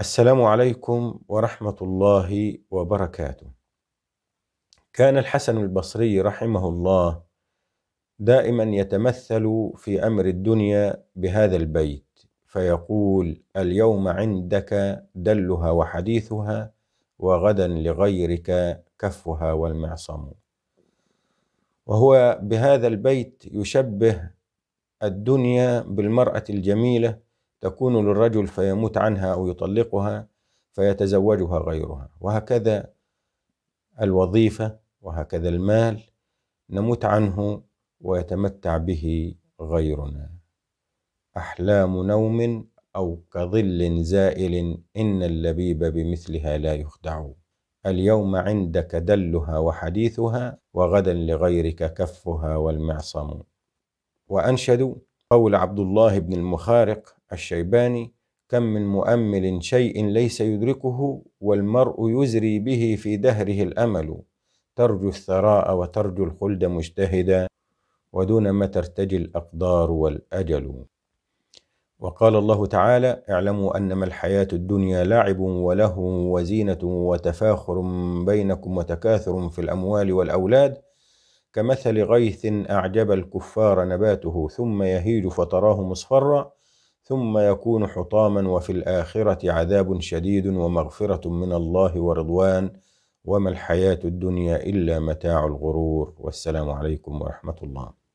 السلام عليكم ورحمة الله وبركاته. كان الحسن البصري رحمه الله دائما يتمثل في أمر الدنيا بهذا البيت فيقول: اليوم عندك دلها وحديثها وغدا لغيرك كفها والمعصم. وهو بهذا البيت يشبه الدنيا بالمرأة الجميلة تكون للرجل فيموت عنها أو يطلقها فيتزوجها غيرها وهكذا الوظيفة وهكذا المال نموت عنه ويتمتع به غيرنا أحلام نوم أو كظل زائل إن اللبيب بمثلها لا يخدع اليوم عندك دلها وحديثها وغدا لغيرك كفها والمعصم وأنشد قول عبد الله بن المخارق الشيباني كم من مؤمل شيء ليس يدركه والمرء يزري به في دهره الامل ترجو الثراء وترجو الخلد مجتهدا ودون ما ترتجي الاقدار والاجل وقال الله تعالى اعلموا انما الحياه الدنيا لعب ولهو وزينه وتفاخر بينكم وتكاثر في الاموال والاولاد كمثل غيث اعجب الكفار نباته ثم يهيج فتراه مصفرا ثم يكون حطاما وفي الآخرة عذاب شديد ومغفرة من الله ورضوان وما الحياة الدنيا إلا متاع الغرور والسلام عليكم ورحمة الله